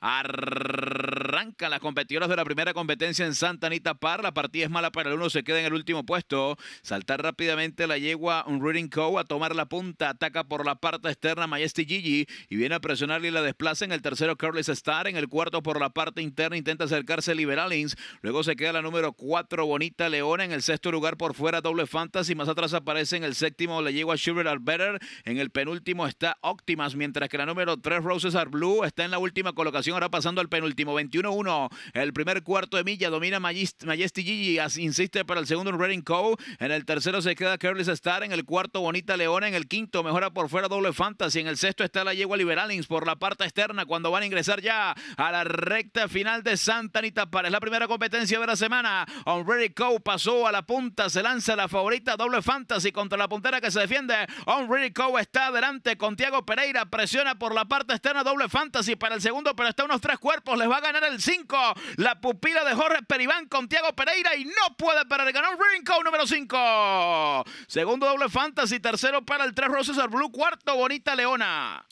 Arr las competidoras de la primera competencia en Santa Anita Par. La partida es mala para el uno, se queda en el último puesto. Saltar rápidamente la yegua un Reading Co. a tomar la punta. Ataca por la parte externa Majesty Gigi y viene a presionar y la desplaza. En el tercero, Curlis Star. En el cuarto, por la parte interna, intenta acercarse Liberalins. Luego se queda la número cuatro Bonita Leona. En el sexto lugar, por fuera, Doble Fantasy. Más atrás aparece en el séptimo la yegua Sugar Better. En el penúltimo está Optimas, mientras que la número tres Roses Are Blue, está en la última colocación. Ahora pasando al penúltimo, 21 el primer cuarto de milla domina Majesty Gigi, insiste para el segundo en Redding En el tercero se queda Kerlis Star. En el cuarto, Bonita Leona. En el quinto, mejora por fuera Doble Fantasy. En el sexto está la yegua Liberalings por la parte externa cuando van a ingresar ya a la recta final de Santa Anita es La primera competencia de la semana. On Ready Cow pasó a la punta. Se lanza la favorita Doble Fantasy contra la puntera que se defiende. On Ready Cow está adelante con Tiago Pereira. Presiona por la parte externa Doble Fantasy para el segundo, pero está unos tres cuerpos. Les va a ganar el 5. La pupila de Jorge Peribán con Tiago Pereira y no puede perder. Ganó Rinco número 5. Segundo doble fantasy. Tercero para el Tres Roses al Blue. Cuarto Bonita Leona.